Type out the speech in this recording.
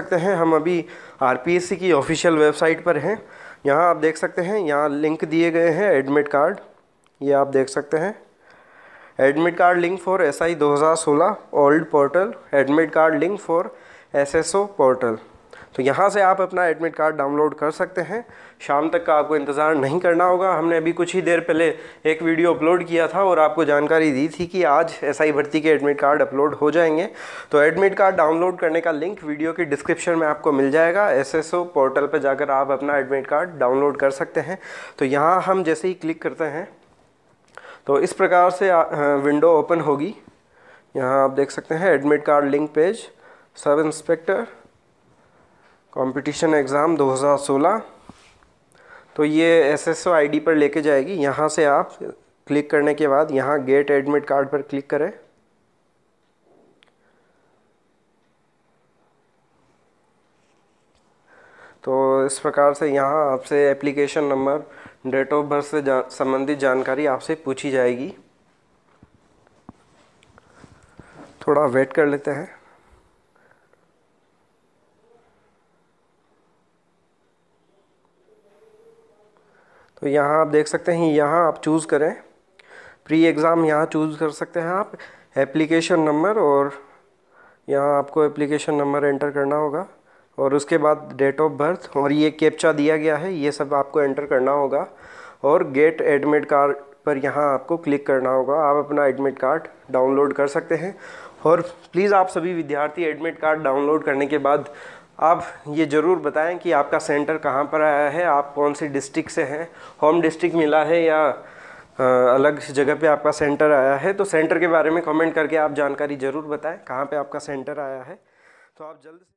सकते हैं हम अभी आर की ऑफिशियल वेबसाइट पर हैं यहाँ आप देख सकते हैं यहाँ लिंक दिए गए हैं एडमिट कार्ड ये आप देख सकते हैं admit card link for S I दो हज़ार सोलह old portal admit card link for S S O portal तो यहाँ से आप अपना एडमिट कार्ड डाउनलोड कर सकते हैं शाम तक का आपको इंतज़ार नहीं करना होगा हमने अभी कुछ ही देर पहले एक वीडियो अपलोड किया था और आपको जानकारी दी थी कि आज एस भर्ती के एडमिट कार्ड अपलोड हो जाएंगे तो एडमिट कार्ड डाउनलोड करने का लिंक वीडियो के डिस्क्रिप्शन में आपको मिल जाएगा एस पोर्टल पर जाकर आप अपना एडमिट कार्ड डाउनलोड कर सकते हैं तो यहाँ हम जैसे ही क्लिक करते हैं तो इस प्रकार से विंडो ओपन होगी यहाँ आप देख सकते हैं admit card link page sub inspector competition exam 2016 तो ये S S O I D पर लेके जाएगी यहाँ से आप क्लिक करने के बाद यहाँ गेट एडमिट कार्ड पर क्लिक करें तो इस प्रकार से यहाँ आपसे application number date of birth से जा, संबंधित जानकारी आपसे पूछी जाएगी थोड़ा वेट कर लेते हैं तो यहाँ आप देख सकते हैं यहाँ आप चूज़ करें प्री एग्ज़ाम यहाँ चूज़ कर सकते हैं आप एप्लीकेशन नंबर और यहाँ आपको एप्लीकेशन नंबर एंटर करना होगा और उसके बाद डेट ऑफ बर्थ और ये कैप्चा दिया गया है ये सब आपको एंटर करना होगा और गेट एडमिट कार्ड पर यहाँ आपको क्लिक करना होगा आप अपना एडमिट कार्ड डाउनलोड कर सकते हैं और प्लीज़ आप सभी विद्यार्थी एडमिट कार्ड डाउनलोड करने के बाद आप ये ज़रूर बताएं कि आपका सेंटर कहाँ पर आया है आप कौन से डिस्ट्रिक्ट से हैं होम डिस्ट्रिक्ट मिला है या अलग जगह पे आपका सेंटर आया है तो सेंटर के बारे में कमेंट करके आप जानकारी ज़रूर बताएं कहाँ पे आपका सेंटर आया है तो आप जल्द